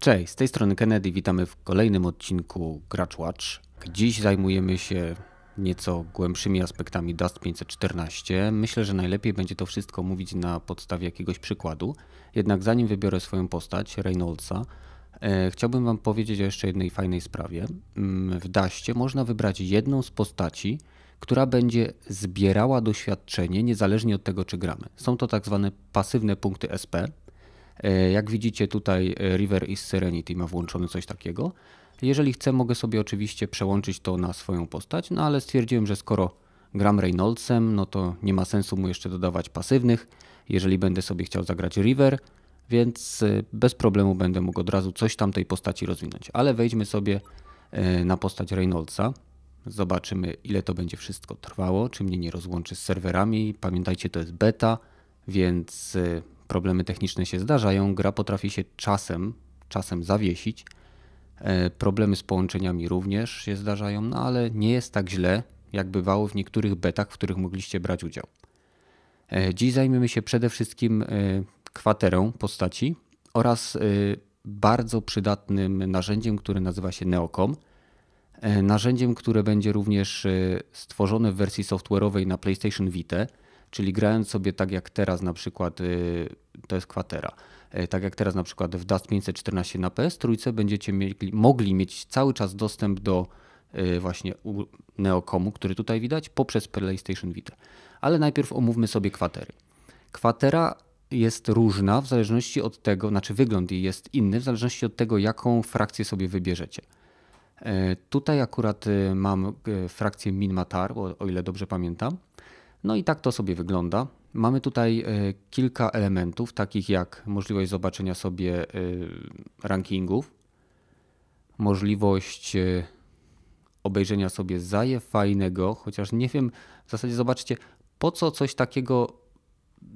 Cześć, z tej strony Kennedy, witamy w kolejnym odcinku Gracz Watch. Dziś zajmujemy się nieco głębszymi aspektami Dust 514. Myślę, że najlepiej będzie to wszystko mówić na podstawie jakiegoś przykładu. Jednak zanim wybiorę swoją postać, Reynoldsa, E, chciałbym Wam powiedzieć o jeszcze jednej fajnej sprawie. Mm, w Daście można wybrać jedną z postaci, która będzie zbierała doświadczenie niezależnie od tego, czy gramy. Są to tak zwane pasywne punkty SP. E, jak widzicie tutaj e, River is Serenity ma włączone coś takiego. Jeżeli chcę, mogę sobie oczywiście przełączyć to na swoją postać, no ale stwierdziłem, że skoro gram Reynoldsem, no to nie ma sensu mu jeszcze dodawać pasywnych. Jeżeli będę sobie chciał zagrać River, więc y, bez problemu będę mógł od razu coś tam tej postaci rozwinąć. Ale wejdźmy sobie y, na postać Reynoldsa. Zobaczymy, ile to będzie wszystko trwało, czy mnie nie rozłączy z serwerami. Pamiętajcie, to jest beta, więc y, problemy techniczne się zdarzają. Gra potrafi się czasem, czasem zawiesić. Problemy z połączeniami również się zdarzają, no ale nie jest tak źle, jak bywało w niektórych betach, w których mogliście brać udział. Dziś zajmiemy się przede wszystkim kwaterę postaci oraz y, bardzo przydatnym narzędziem, które nazywa się Neocom. Y, narzędziem, które będzie również y, stworzone w wersji software'owej na PlayStation Vita, czyli grając sobie tak jak teraz na przykład, to jest kwatera, tak jak teraz na przykład w Dust 514 na PS trójce będziecie mieli, mogli mieć cały czas dostęp do właśnie Neocomu, który tutaj widać, poprzez PlayStation Vita. Ale najpierw omówmy sobie kwatery. Kwatera jest różna w zależności od tego, znaczy wygląd jej jest inny w zależności od tego, jaką frakcję sobie wybierzecie. E, tutaj akurat e, mam e, frakcję Minmatar, o, o ile dobrze pamiętam. No i tak to sobie wygląda. Mamy tutaj kilka elementów, takich jak możliwość zobaczenia sobie rankingów, możliwość obejrzenia sobie zaje fajnego, chociaż nie wiem, w zasadzie zobaczcie, po co coś takiego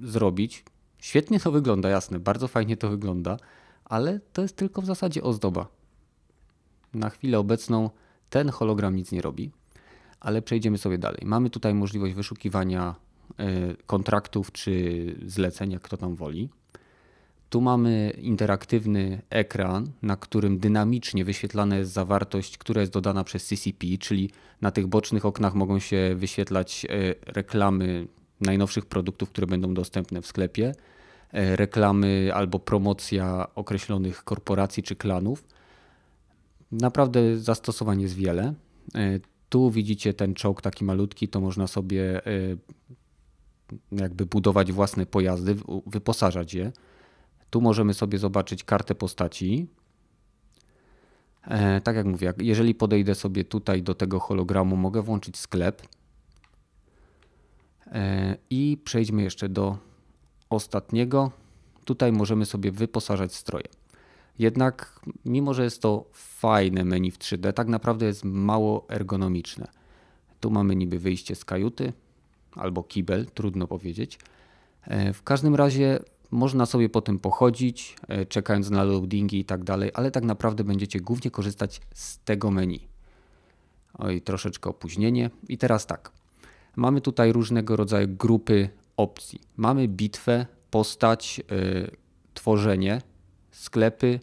zrobić, Świetnie to wygląda, jasne, bardzo fajnie to wygląda, ale to jest tylko w zasadzie ozdoba. Na chwilę obecną ten hologram nic nie robi, ale przejdziemy sobie dalej. Mamy tutaj możliwość wyszukiwania e, kontraktów czy zleceń, jak kto tam woli. Tu mamy interaktywny ekran, na którym dynamicznie wyświetlana jest zawartość, która jest dodana przez CCP, czyli na tych bocznych oknach mogą się wyświetlać e, reklamy najnowszych produktów, które będą dostępne w sklepie E, reklamy albo promocja określonych korporacji czy klanów. Naprawdę zastosowań jest wiele. E, tu widzicie ten czołg taki malutki, to można sobie e, jakby budować własne pojazdy, wyposażać je. Tu możemy sobie zobaczyć kartę postaci. Tak jak mówię, jeżeli podejdę sobie tutaj do tego hologramu, mogę włączyć sklep. I przejdźmy jeszcze do ostatniego. Tutaj możemy sobie wyposażać stroje. Jednak mimo, że jest to fajne menu w 3D, tak naprawdę jest mało ergonomiczne. Tu mamy niby wyjście z kajuty albo kibel, trudno powiedzieć. E, w każdym razie można sobie potem pochodzić, e, czekając na loadingi i tak dalej, ale tak naprawdę będziecie głównie korzystać z tego menu. Oj, troszeczkę opóźnienie. I teraz tak. Mamy tutaj różnego rodzaju grupy opcji. Mamy bitwę, postać, y, tworzenie, sklepy,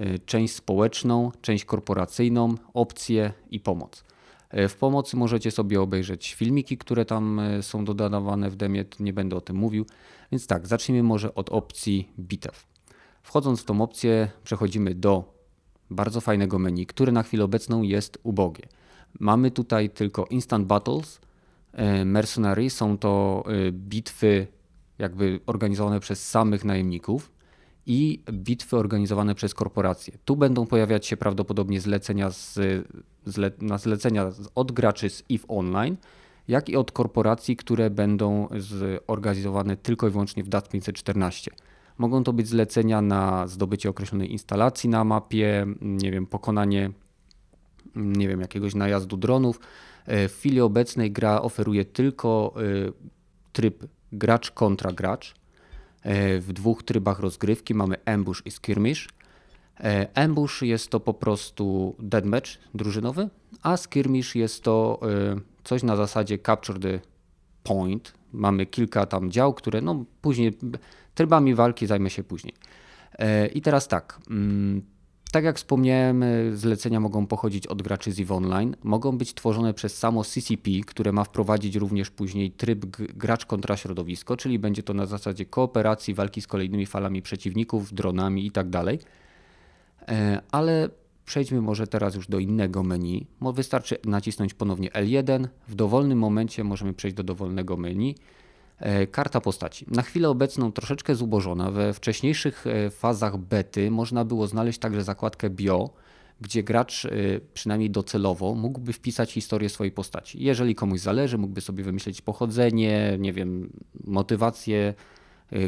y, część społeczną, część korporacyjną, opcje i pomoc. Y, w pomocy możecie sobie obejrzeć filmiki, które tam są dodawane w demie, nie będę o tym mówił. Więc tak, zacznijmy może od opcji bitew. Wchodząc w tą opcję przechodzimy do bardzo fajnego menu, które na chwilę obecną jest ubogie. Mamy tutaj tylko Instant Battles, E, mercenary są to e, bitwy jakby organizowane przez samych najemników i bitwy organizowane przez korporacje. Tu będą pojawiać się prawdopodobnie zlecenia, z, zle, na zlecenia od graczy z EVE Online, jak i od korporacji, które będą zorganizowane tylko i wyłącznie w DAT 514. Mogą to być zlecenia na zdobycie określonej instalacji na mapie, nie wiem, pokonanie nie wiem, jakiegoś najazdu dronów. E, w chwili obecnej gra oferuje tylko e, tryb gracz kontra gracz. E, w dwóch trybach rozgrywki mamy ambush i skirmish. Ambush jest to po prostu deadmatch drużynowy, a skirmish jest to coś na zasadzie capture the point. Mamy kilka tam dział, które no później trybami walki zajmę się później. I teraz tak, mm, tak jak wspomniałem, y, zlecenia mogą pochodzić od graczy Ziv Online, mogą być tworzone przez samo CCP, które ma wprowadzić również później tryb gracz kontra środowisko, czyli będzie to na zasadzie kooperacji, walki z kolejnymi falami przeciwników, dronami itd. Tak e, ale przejdźmy może teraz już do innego menu. Wystarczy nacisnąć ponownie L1. W dowolnym momencie możemy przejść do dowolnego menu. E, karta postaci. Na chwilę obecną troszeczkę zubożona. We wcześniejszych e, fazach bety można było znaleźć także zakładkę bio, gdzie gracz e, przynajmniej docelowo mógłby wpisać historię swojej postaci. Jeżeli komuś zależy, mógłby sobie wymyślić pochodzenie, nie wiem, motywacje,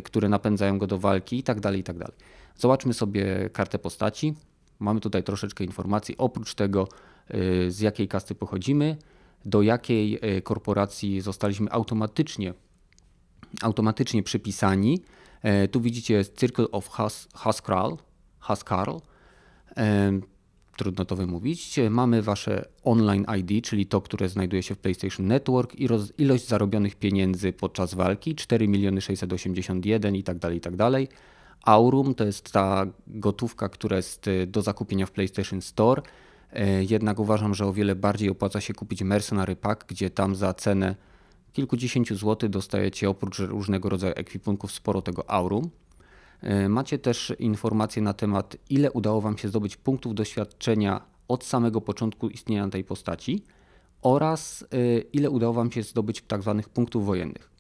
które napędzają go do walki itd., tak itd. Tak Zobaczmy sobie kartę postaci. Mamy tutaj troszeczkę informacji oprócz tego, z jakiej kasty pochodzimy, do jakiej korporacji zostaliśmy automatycznie automatycznie przypisani. E, tu widzicie jest Circle of Haskarl. Haskarl. E, trudno to wymówić. Mamy wasze online ID, czyli to, które znajduje się w PlayStation Network i ilość zarobionych pieniędzy podczas walki 4 miliony 681 i tak dalej, i tak dalej. Aurum to jest ta gotówka, która jest e, do zakupienia w PlayStation Store. Jednak uważam, że o wiele bardziej opłaca się kupić Mercenary Pack, gdzie tam za cenę kilkudziesięciu złotych dostajecie oprócz różnego rodzaju ekwipunków sporo tego auru. E, macie też informacje na temat, ile udało Wam się zdobyć punktów doświadczenia od samego początku istnienia tej postaci oraz e, ile udało Wam się zdobyć tzw. Tak punktów wojennych.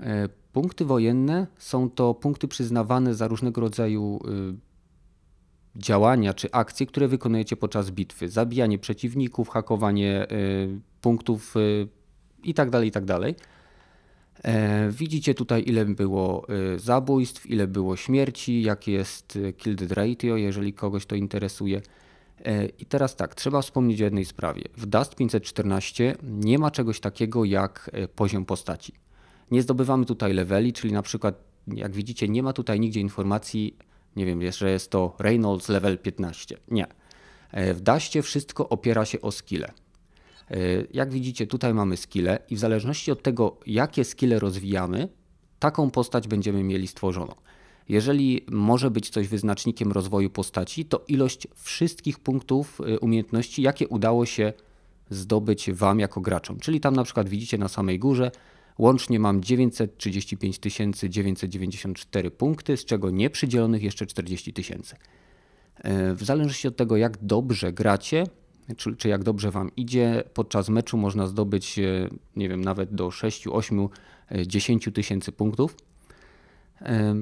E, punkty wojenne są to punkty przyznawane za różnego rodzaju działania czy akcje, które wykonujecie podczas bitwy. Zabijanie przeciwników, hakowanie punktów i tak dalej, i tak dalej. E, widzicie tutaj, ile było e, zabójstw, ile było śmierci, jaki jest e, kill ratio, jeżeli kogoś to interesuje. I teraz tak, trzeba wspomnieć o jednej sprawie. W Dust 514 nie ma czegoś takiego jak poziom postaci. Nie zdobywamy tutaj leveli, czyli na przykład, jak widzicie, nie ma tutaj nigdzie informacji, nie wiem, że jest to Reynolds level 15. Nie. W Dustie wszystko opiera się o skille. E, jak widzicie, tutaj mamy skille i w zależności od tego, jakie skille rozwijamy, taką postać będziemy mieli stworzoną. Jeżeli może być coś wyznacznikiem rozwoju postaci, to ilość wszystkich punktów e, umiejętności, jakie udało się zdobyć Wam jako graczom. Czyli tam na przykład widzicie na samej górze, łącznie mam 935 994 punkty, z czego nie przydzielonych jeszcze 40 tysięcy. E, w zależności od tego, jak dobrze gracie, czy, czy jak dobrze Wam idzie. Podczas meczu można zdobyć, e, nie wiem, nawet do 6, 8, 10 tysięcy punktów. E,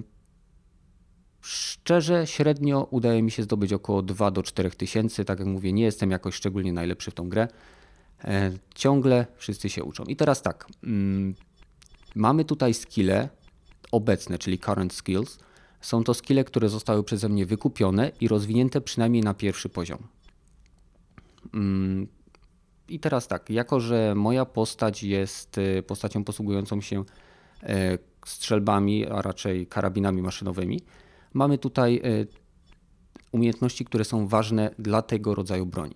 szczerze, średnio udaje mi się zdobyć około 2 do 4 tysięcy. Tak jak mówię, nie jestem jakoś szczególnie najlepszy w tą grę. E, ciągle wszyscy się uczą. I teraz tak, mm, mamy tutaj skille obecne, czyli current skills. Są to skille, które zostały przeze mnie wykupione i rozwinięte przynajmniej na pierwszy poziom. Mm, I teraz tak, jako że moja postać jest y, postacią posługującą się e, strzelbami, a raczej karabinami maszynowymi, mamy tutaj e, umiejętności, które są ważne dla tego rodzaju broni.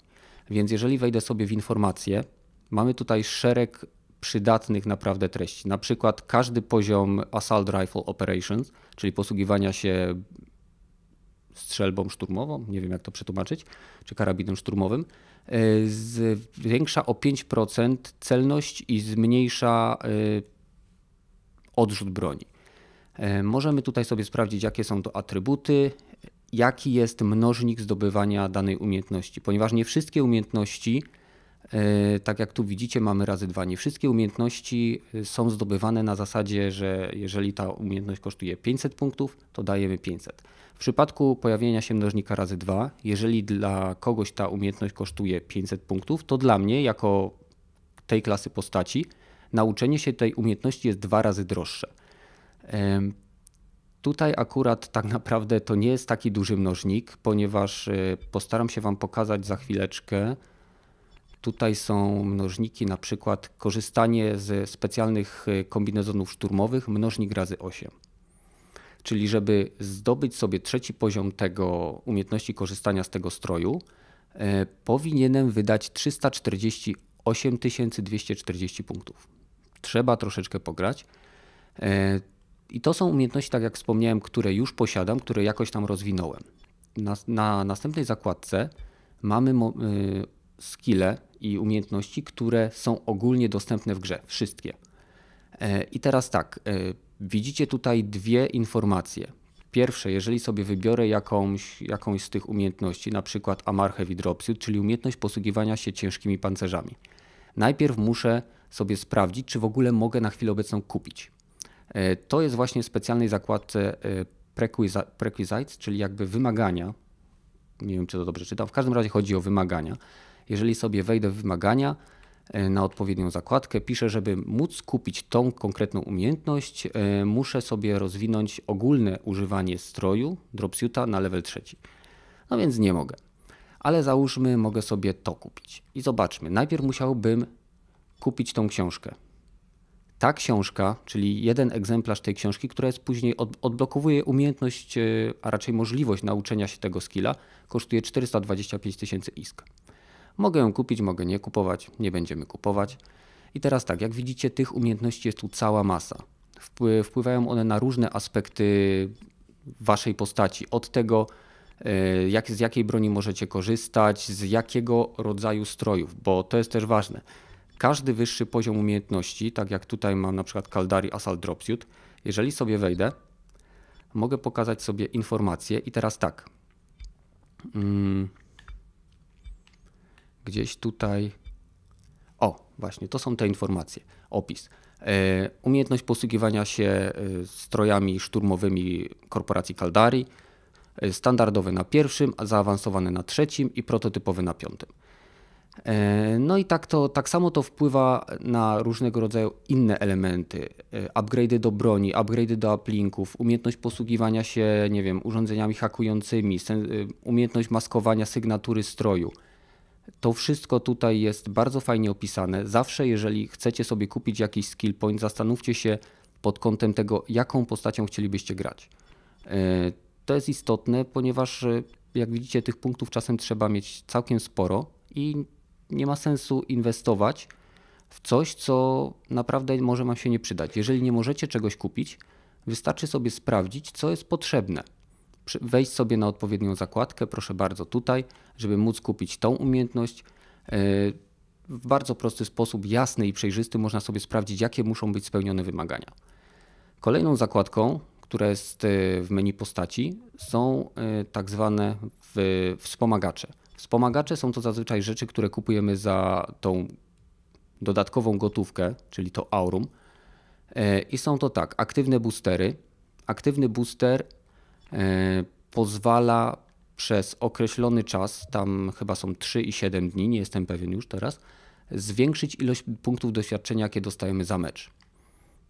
Więc jeżeli wejdę sobie w informacje, mamy tutaj szereg przydatnych naprawdę treści. Na przykład każdy poziom Assault Rifle Operations, czyli posługiwania się strzelbą szturmową, nie wiem jak to przetłumaczyć, czy karabinem szturmowym, e, zwiększa o 5% celność i zmniejsza e, odrzut broni. E, możemy tutaj sobie sprawdzić, jakie są to atrybuty, jaki jest mnożnik zdobywania danej umiejętności, ponieważ nie wszystkie umiejętności E, tak jak tu widzicie, mamy razy dwa. Nie wszystkie umiejętności e, są zdobywane na zasadzie, że jeżeli ta umiejętność kosztuje 500 punktów, to dajemy 500. W przypadku pojawienia się mnożnika razy dwa, jeżeli dla kogoś ta umiejętność kosztuje 500 punktów, to dla mnie, jako tej klasy postaci, nauczenie się tej umiejętności jest dwa razy droższe. Tutaj akurat tak naprawdę to nie jest taki duży mnożnik, ponieważ e, postaram się Wam pokazać za chwileczkę Tutaj są mnożniki, na przykład korzystanie ze specjalnych e, kombinezonów szturmowych, mnożnik razy 8. Czyli żeby zdobyć sobie trzeci poziom tego umiejętności korzystania z tego stroju, e, powinienem wydać 348 240 punktów. Trzeba troszeczkę pograć. E, I to są umiejętności, tak jak wspomniałem, które już posiadam, które jakoś tam rozwinąłem. Na, na następnej zakładce mamy skille i umiejętności, które są ogólnie dostępne w grze. Wszystkie. E, I teraz tak, e, widzicie tutaj dwie informacje. Pierwsze, jeżeli sobie wybiorę jakąś, jakąś z tych umiejętności, na przykład Amar Heavy Dropsuit, czyli umiejętność posługiwania się ciężkimi pancerzami. Najpierw muszę sobie sprawdzić, czy w ogóle mogę na chwilę obecną kupić. E, to jest właśnie w specjalnej zakładce prequisites, czyli jakby wymagania. Nie wiem, czy to dobrze czytam. W każdym razie chodzi o wymagania jeżeli sobie wejdę w wymagania e, na odpowiednią zakładkę, piszę, żeby móc kupić tą konkretną umiejętność, e, muszę sobie rozwinąć ogólne używanie stroju dropsuita na level trzeci. No więc nie mogę. Ale załóżmy, mogę sobie to kupić. I zobaczmy, najpierw musiałbym kupić tą książkę. Ta książka, czyli jeden egzemplarz tej książki, która jest później od, odblokowuje umiejętność, e, a raczej możliwość nauczenia się tego skilla, kosztuje 425 tysięcy isk. Mogę ją kupić, mogę nie kupować, nie będziemy kupować. I teraz tak, jak widzicie, tych umiejętności jest tu cała masa. Wpływają one na różne aspekty waszej postaci. Od tego, e, jak, z jakiej broni możecie korzystać, z jakiego rodzaju strojów, bo to jest też ważne. Każdy wyższy poziom umiejętności, tak jak tutaj mam na przykład Kaldari Assault Dropsuit, jeżeli sobie wejdę, mogę pokazać sobie informacje i teraz tak. Mm, gdzieś tutaj. O, właśnie, to są te informacje, opis. E, umiejętność posługiwania się e, strojami szturmowymi korporacji Kaldari, e, standardowy na pierwszym, zaawansowane na trzecim i prototypowy na piątym. No i tak, to, tak samo to wpływa na różnego rodzaju inne elementy. Upgrade do broni, upgrade do uplinków, umiejętność posługiwania się, nie wiem, urządzeniami hakującymi, umiejętność maskowania sygnatury stroju. To wszystko tutaj jest bardzo fajnie opisane. Zawsze, jeżeli chcecie sobie kupić jakiś skill point, zastanówcie się pod kątem tego, jaką postacią chcielibyście grać. E, to jest istotne, ponieważ e, jak widzicie, tych punktów czasem trzeba mieć całkiem sporo i nie ma sensu inwestować w coś, co naprawdę może Wam się nie przydać. Jeżeli nie możecie czegoś kupić, wystarczy sobie sprawdzić, co jest potrzebne wejść sobie na odpowiednią zakładkę, proszę bardzo, tutaj, żeby móc kupić tą umiejętność. E, w bardzo prosty sposób, jasny i przejrzysty, można sobie sprawdzić, jakie muszą być spełnione wymagania. Kolejną zakładką, która jest e, w menu postaci, są e, tak zwane wspomagacze. Wspomagacze są to zazwyczaj rzeczy, które kupujemy za tą dodatkową gotówkę, czyli to aurum. I są to tak, aktywne boostery. Aktywny booster E, pozwala przez określony czas, tam chyba są 3 i 7 dni, nie jestem pewien już teraz, zwiększyć ilość punktów doświadczenia, jakie dostajemy za mecz.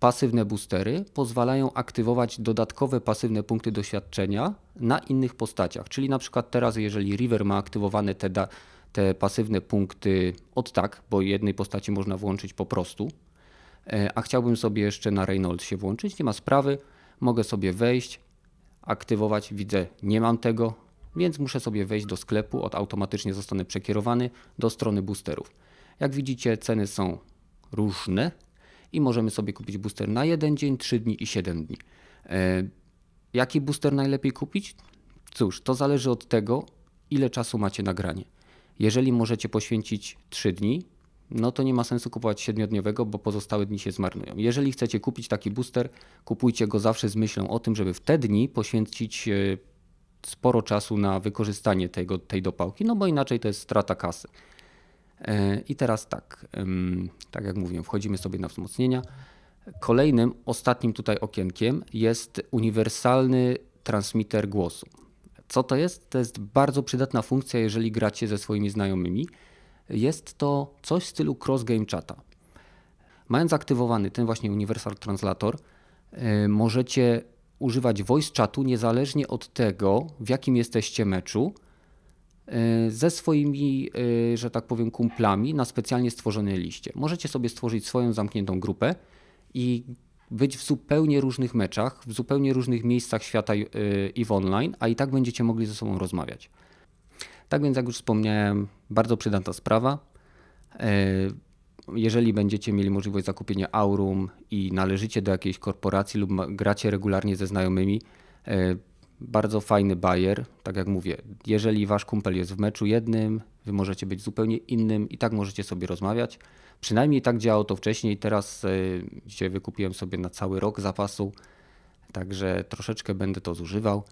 Pasywne boostery pozwalają aktywować dodatkowe pasywne punkty doświadczenia na innych postaciach. Czyli na przykład teraz, jeżeli River ma aktywowane te, te pasywne punkty od tak, bo jednej postaci można włączyć po prostu, e, a chciałbym sobie jeszcze na Reynolds się włączyć, nie ma sprawy, mogę sobie wejść, aktywować. Widzę, nie mam tego, więc muszę sobie wejść do sklepu, od automatycznie zostanę przekierowany do strony boosterów. Jak widzicie, ceny są różne i możemy sobie kupić booster na jeden dzień, 3 dni i 7 dni. E, jaki booster najlepiej kupić? Cóż, to zależy od tego, ile czasu macie nagranie. Jeżeli możecie poświęcić 3 dni, no to nie ma sensu kupować siedmiodniowego, bo pozostałe dni się zmarnują. Jeżeli chcecie kupić taki booster, kupujcie go zawsze z myślą o tym, żeby w te dni poświęcić e, sporo czasu na wykorzystanie tego, tej dopałki, no bo inaczej to jest strata kasy. E, I teraz tak, tak jak mówiłem, wchodzimy sobie na wzmocnienia. Kolejnym, ostatnim tutaj okienkiem jest uniwersalny transmitter głosu. Co to jest? To jest bardzo przydatna funkcja, jeżeli gracie ze swoimi znajomymi. Jest to coś w stylu cross game chata. Mając aktywowany ten właśnie Universal Translator, y, możecie używać voice chatu niezależnie od tego, w jakim jesteście meczu, y, ze swoimi, y, że tak powiem, kumplami na specjalnie stworzonej liście. Możecie sobie stworzyć swoją zamkniętą grupę i być w zupełnie różnych meczach, w zupełnie różnych miejscach świata i w online, a i tak będziecie mogli ze sobą rozmawiać. Tak więc, jak już wspomniałem, bardzo przydatna sprawa. E, jeżeli będziecie mieli możliwość zakupienia aurum i należycie do jakiejś korporacji lub gracie regularnie ze znajomymi, e, bardzo fajny bajer, tak jak mówię, jeżeli wasz kumpel jest w meczu jednym, wy możecie być zupełnie innym i tak możecie sobie rozmawiać. Przynajmniej tak działało to wcześniej, teraz e, dzisiaj wykupiłem sobie na cały rok zapasu, także troszeczkę będę to zużywał.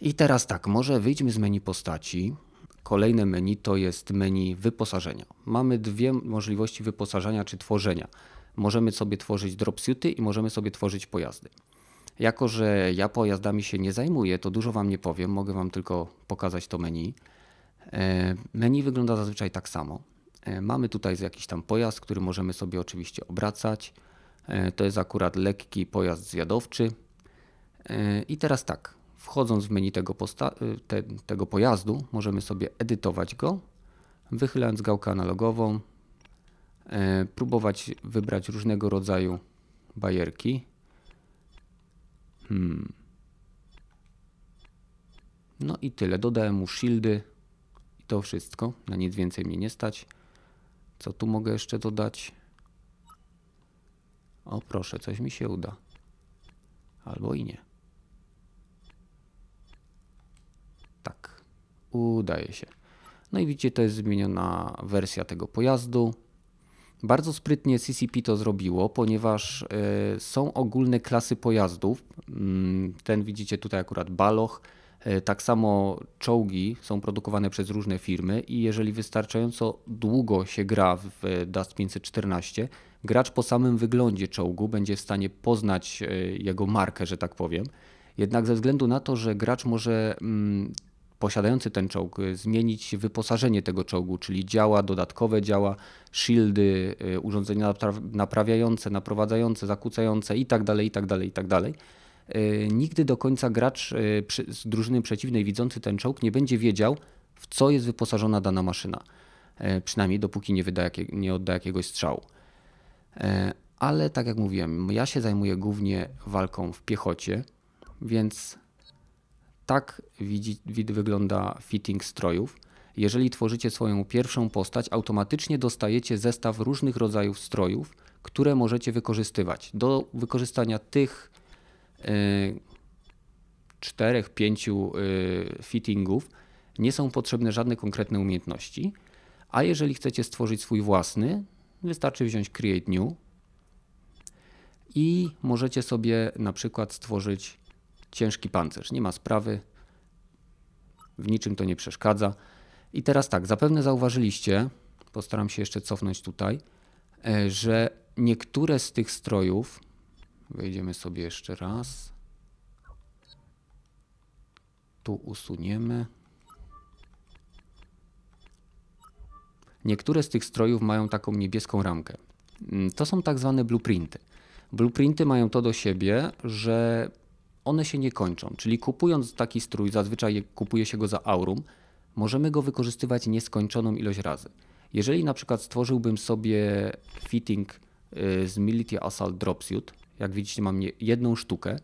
I teraz tak, może wyjdźmy z menu postaci. Kolejne menu to jest menu wyposażenia. Mamy dwie możliwości wyposażenia czy tworzenia. Możemy sobie tworzyć dropsuity i możemy sobie tworzyć pojazdy. Jako, że ja pojazdami się nie zajmuję, to dużo Wam nie powiem, mogę Wam tylko pokazać to menu. E, menu wygląda zazwyczaj tak samo. E, mamy tutaj jakiś tam pojazd, który możemy sobie oczywiście obracać. E, to jest akurat lekki pojazd zwiadowczy. I teraz tak, Wchodząc w menu tego, y, te, tego pojazdu możemy sobie edytować go, wychylając gałkę analogową, e, próbować wybrać różnego rodzaju bajerki. Hmm. No i tyle. Dodałem mu shieldy i to wszystko. Na nic więcej mnie nie stać. Co tu mogę jeszcze dodać? O proszę, coś mi się uda. Albo i nie. Udaje się. No i widzicie, to jest zmieniona wersja tego pojazdu. Bardzo sprytnie CCP to zrobiło, ponieważ e, są ogólne klasy pojazdów. Mm, ten widzicie tutaj akurat baloch. E, tak samo czołgi są produkowane przez różne firmy i jeżeli wystarczająco długo się gra w Dust 514, gracz po samym wyglądzie czołgu będzie w stanie poznać e, jego markę, że tak powiem. Jednak ze względu na to, że gracz może mm, posiadający ten czołg y, zmienić wyposażenie tego czołgu, czyli działa, dodatkowe działa, shieldy, y, urządzenia naprawiające, naprowadzające, zakłócające itd., itd., itd. Nigdy do końca gracz y, z drużyny przeciwnej widzący ten czołg nie będzie wiedział, w co jest wyposażona dana maszyna. Przynajmniej dopóki nie, wyda, nie odda jakiegoś strzału. Ale tak jak mówiłem, ja się zajmuję głównie walką w piechocie, więc tak widzi, wid, wygląda fitting strojów. Jeżeli tworzycie swoją pierwszą postać, automatycznie dostajecie zestaw różnych rodzajów strojów, które możecie wykorzystywać. Do wykorzystania tych y, czterech, pięciu y, fittingów nie są potrzebne żadne konkretne umiejętności. A jeżeli chcecie stworzyć swój własny, wystarczy wziąć Create New i możecie sobie na przykład stworzyć ciężki pancerz. Nie ma sprawy, w niczym to nie przeszkadza. I teraz tak, zapewne zauważyliście, postaram się jeszcze cofnąć tutaj, e, że niektóre z tych strojów, wejdziemy sobie jeszcze raz, tu usuniemy. Niektóre z tych strojów mają taką niebieską ramkę. Mm, to są tak zwane blueprinty. Blueprinty mają to do siebie, że one się nie kończą. Czyli kupując taki strój, zazwyczaj kupuje się go za aurum, możemy go wykorzystywać nieskończoną ilość razy. Jeżeli na przykład stworzyłbym sobie fitting y, z Military Assault Dropsuit, jak widzicie mam jedną sztukę,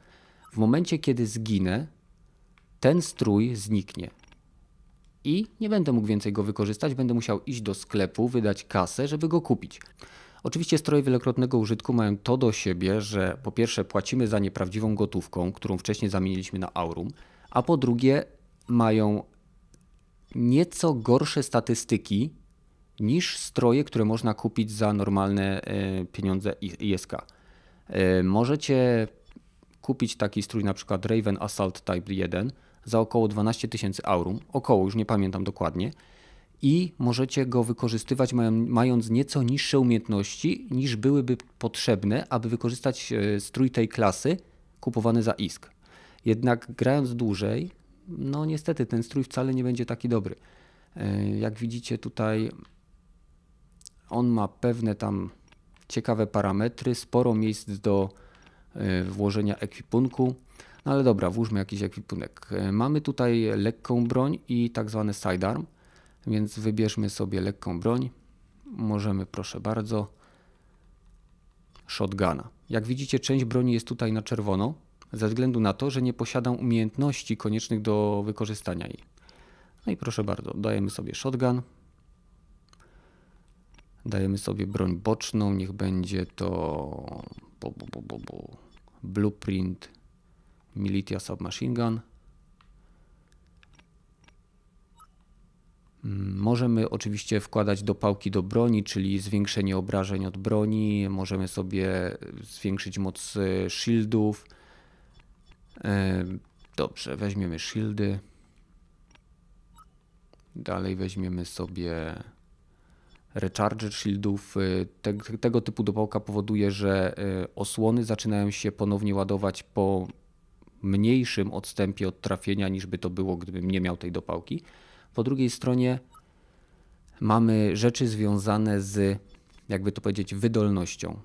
w momencie kiedy zginę, ten strój zniknie. I nie będę mógł więcej go wykorzystać, będę musiał iść do sklepu, wydać kasę, żeby go kupić. Oczywiście stroje wielokrotnego użytku mają to do siebie, że po pierwsze płacimy za nie prawdziwą gotówką, którą wcześniej zamieniliśmy na aurum, a po drugie mają nieco gorsze statystyki niż stroje, które można kupić za normalne e, pieniądze ISK. E, możecie kupić taki strój na przykład Raven Assault Type 1 za około 12 tysięcy aurum, około, już nie pamiętam dokładnie, i możecie go wykorzystywać mając nieco niższe umiejętności niż byłyby potrzebne, aby wykorzystać e, strój tej klasy kupowany za ISK. Jednak grając dłużej, no niestety ten strój wcale nie będzie taki dobry. E, jak widzicie tutaj on ma pewne tam ciekawe parametry, sporo miejsc do e, włożenia ekwipunku. No ale dobra, włóżmy jakiś ekwipunek. Mamy tutaj lekką broń i tak zwany sidearm. Więc wybierzmy sobie lekką broń. Możemy, proszę bardzo, shotguna. Jak widzicie, część broni jest tutaj na czerwono, ze względu na to, że nie posiadam umiejętności koniecznych do wykorzystania jej. No i proszę bardzo, dajemy sobie shotgun. Dajemy sobie broń boczną, niech będzie to bo, bo, bo, blueprint Militia Submachine Gun. Możemy oczywiście wkładać dopałki do broni, czyli zwiększenie obrażeń od broni, możemy sobie e, zwiększyć moc e, shieldów. E, dobrze, weźmiemy shieldy. Dalej weźmiemy sobie recharger shieldów. tego typu dopałka powoduje, że osłony zaczynają się ponownie ładować po mniejszym odstępie od trafienia niż by to było, gdybym nie miał tej dopałki. Po drugiej stronie mamy rzeczy związane z, jakby to powiedzieć, wydolnością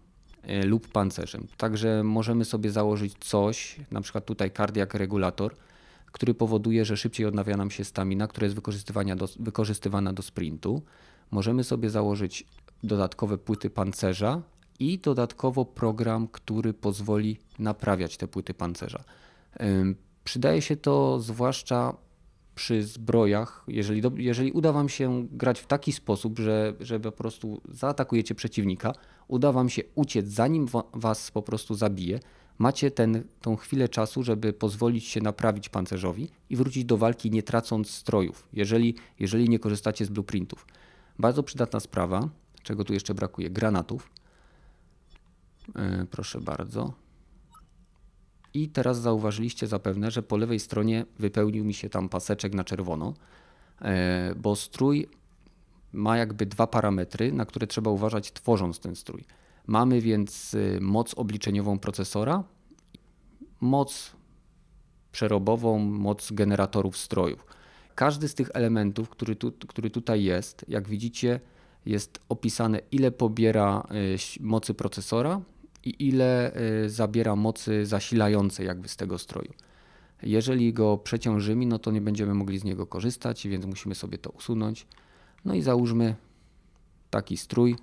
e, lub pancerzem. Także możemy sobie założyć coś, na przykład tutaj kardiak regulator, który powoduje, że szybciej odnawia nam się stamina, która jest do, wykorzystywana do sprintu. Możemy sobie założyć dodatkowe płyty pancerza i dodatkowo program, który pozwoli naprawiać te płyty pancerza. Przydaje się to zwłaszcza przy zbrojach, jeżeli, do, jeżeli uda wam się grać w taki sposób, że, że po prostu zaatakujecie przeciwnika, uda wam się uciec zanim was po prostu zabije, macie ten, tą chwilę czasu, żeby pozwolić się naprawić pancerzowi i wrócić do walki nie tracąc strojów, jeżeli, jeżeli nie korzystacie z blueprintów. Bardzo przydatna sprawa, czego tu jeszcze brakuje, granatów. Yy, proszę bardzo. I teraz zauważyliście zapewne, że po lewej stronie wypełnił mi się tam paseczek na czerwono, e, bo strój ma jakby dwa parametry, na które trzeba uważać tworząc ten strój. Mamy więc y, moc obliczeniową procesora, moc przerobową, moc generatorów stroju. Każdy z tych elementów, który, tu, który tutaj jest, jak widzicie, jest opisane ile pobiera y, mocy procesora, i ile y, zabiera mocy zasilającej jakby z tego stroju. Jeżeli go przeciążymy, no to nie będziemy mogli z niego korzystać, więc musimy sobie to usunąć. No i załóżmy taki strój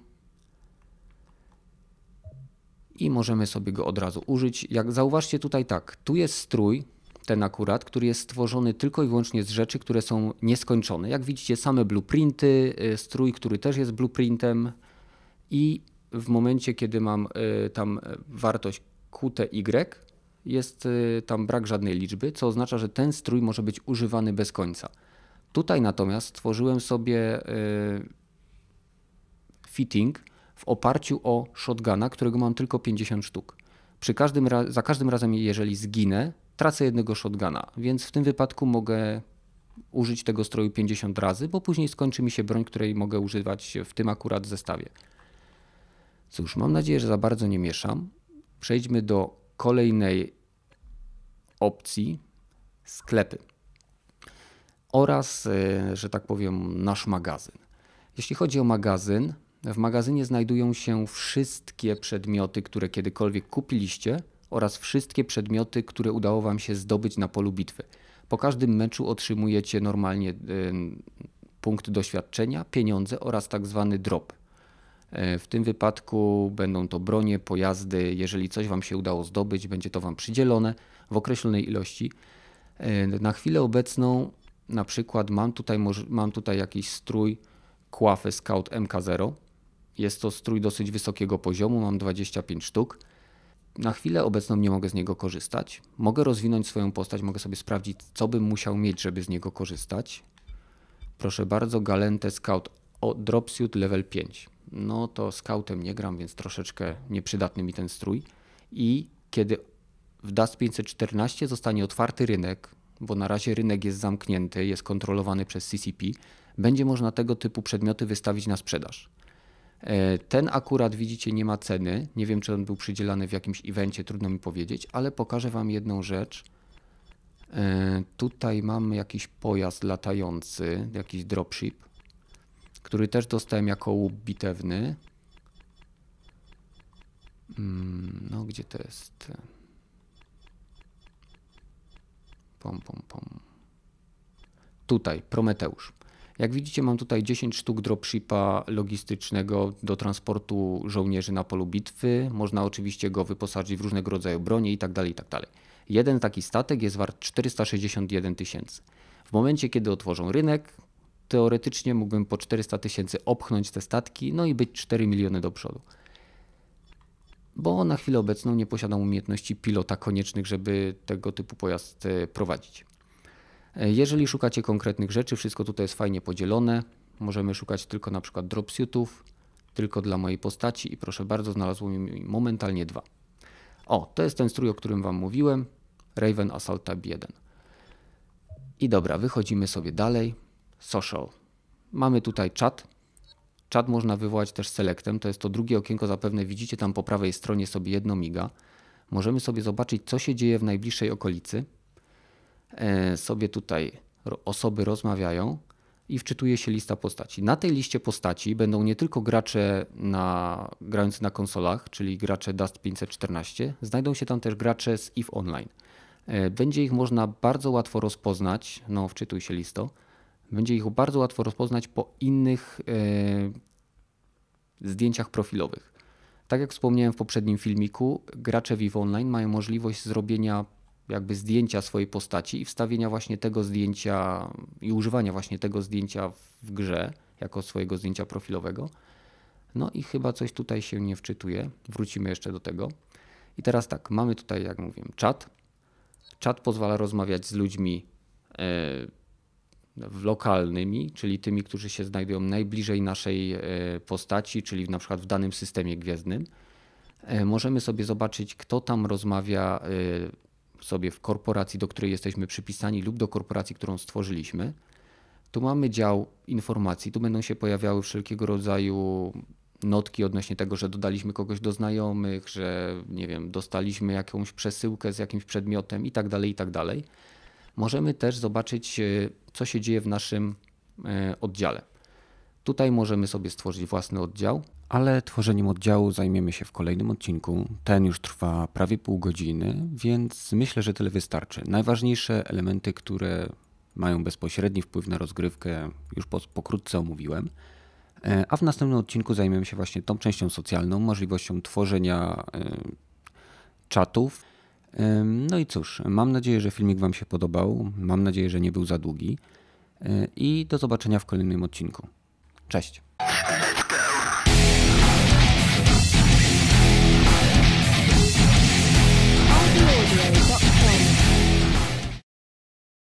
i możemy sobie go od razu użyć. Jak zauważcie tutaj tak, tu jest strój, ten akurat, który jest stworzony tylko i wyłącznie z rzeczy, które są nieskończone. Jak widzicie, same blueprinty, y, strój, który też jest blueprintem i w momencie, kiedy mam y, tam y, wartość QTY, jest y, tam brak żadnej liczby, co oznacza, że ten strój może być używany bez końca. Tutaj natomiast stworzyłem sobie fitting w oparciu o shotguna, którego mam tylko 50 sztuk. Przy każdym za każdym razem, jeżeli zginę, tracę jednego shotguna, więc w tym wypadku mogę użyć tego stroju 50 razy, bo później skończy mi się broń, której mogę używać w tym akurat zestawie. Cóż, mam nadzieję, że za bardzo nie mieszam. Przejdźmy do kolejnej opcji sklepy oraz, e, że tak powiem, nasz magazyn. Jeśli chodzi o magazyn, w magazynie znajdują się wszystkie przedmioty, które kiedykolwiek kupiliście oraz wszystkie przedmioty, które udało Wam się zdobyć na polu bitwy. Po każdym meczu otrzymujecie normalnie e, punkt doświadczenia, pieniądze oraz tak zwany drop, E, w tym wypadku będą to bronie, pojazdy. Jeżeli coś Wam się udało zdobyć, będzie to Wam przydzielone w określonej ilości. E, na chwilę obecną, na przykład, mam tutaj, mam tutaj jakiś strój kłafy Scout MK0. Jest to strój dosyć wysokiego poziomu, mam 25 sztuk. Na chwilę obecną nie mogę z niego korzystać. Mogę rozwinąć swoją postać, mogę sobie sprawdzić, co bym musiał mieć, żeby z niego korzystać. Proszę bardzo, Galente Scout o Dropsuit level 5 no to skautem nie gram, więc troszeczkę nieprzydatny mi ten strój. I kiedy w DAS 514 zostanie otwarty rynek, bo na razie rynek jest zamknięty, jest kontrolowany przez CCP, będzie można tego typu przedmioty wystawić na sprzedaż. E, ten akurat widzicie nie ma ceny. Nie wiem, czy on był przydzielany w jakimś evencie, trudno mi powiedzieć, ale pokażę Wam jedną rzecz. E, tutaj mam jakiś pojazd latający, jakiś dropship który też dostałem jako łup bitewny. Mm, no, gdzie to jest? Pom, pom, pom. Tutaj, Prometeusz. Jak widzicie, mam tutaj 10 sztuk dropshipa logistycznego do transportu żołnierzy na polu bitwy. Można oczywiście go wyposażyć w różnego rodzaju bronie itd. Tak itd. Tak jeden taki statek jest wart 461 tysięcy. W momencie, kiedy otworzą rynek, teoretycznie mógłbym po 400 tysięcy obchnąć te statki, no i być 4 miliony do przodu. Bo na chwilę obecną nie posiadam umiejętności pilota koniecznych, żeby tego typu pojazd e, prowadzić. E, jeżeli szukacie konkretnych rzeczy, wszystko tutaj jest fajnie podzielone. Możemy szukać tylko na przykład dropsuitów, tylko dla mojej postaci i proszę bardzo, znalazłem momentalnie dwa. O, to jest ten strój, o którym Wam mówiłem, Raven Assault Type 1. I dobra, wychodzimy sobie dalej social. Mamy tutaj czat. Czat można wywołać też selectem, to jest to drugie okienko, zapewne widzicie tam po prawej stronie sobie jedno miga. Możemy sobie zobaczyć, co się dzieje w najbliższej okolicy. E, sobie tutaj osoby rozmawiają i wczytuje się lista postaci. Na tej liście postaci będą nie tylko gracze na, grający na konsolach, czyli gracze Dust 514, znajdą się tam też gracze z EVE Online. E, będzie ich można bardzo łatwo rozpoznać, no wczytuj się listo, będzie ich bardzo łatwo rozpoznać po innych yy, zdjęciach profilowych. Tak jak wspomniałem w poprzednim filmiku, gracze Vive Online mają możliwość zrobienia jakby zdjęcia swojej postaci i wstawienia właśnie tego zdjęcia i używania właśnie tego zdjęcia w grze jako swojego zdjęcia profilowego. No i chyba coś tutaj się nie wczytuje. Wrócimy jeszcze do tego. I teraz tak, mamy tutaj, jak mówiłem, czat. Czat pozwala rozmawiać z ludźmi. Yy, lokalnymi, czyli tymi, którzy się znajdują najbliżej naszej e, postaci, czyli na przykład w danym systemie gwiezdnym, e, możemy sobie zobaczyć, kto tam rozmawia e, sobie w korporacji, do której jesteśmy przypisani lub do korporacji, którą stworzyliśmy. Tu mamy dział informacji, tu będą się pojawiały wszelkiego rodzaju notki odnośnie tego, że dodaliśmy kogoś do znajomych, że nie wiem, dostaliśmy jakąś przesyłkę z jakimś przedmiotem i tak dalej, i tak dalej możemy też zobaczyć, e, co się dzieje w naszym e, oddziale. Tutaj możemy sobie stworzyć własny oddział. Ale tworzeniem oddziału zajmiemy się w kolejnym odcinku. Ten już trwa prawie pół godziny, więc myślę, że tyle wystarczy. Najważniejsze elementy, które mają bezpośredni wpływ na rozgrywkę, już po, pokrótce omówiłem. E, a w następnym odcinku zajmiemy się właśnie tą częścią socjalną, możliwością tworzenia czatów. No i cóż, mam nadzieję, że filmik Wam się podobał. Mam nadzieję, że nie był za długi. E, I do zobaczenia w kolejnym odcinku. Cześć!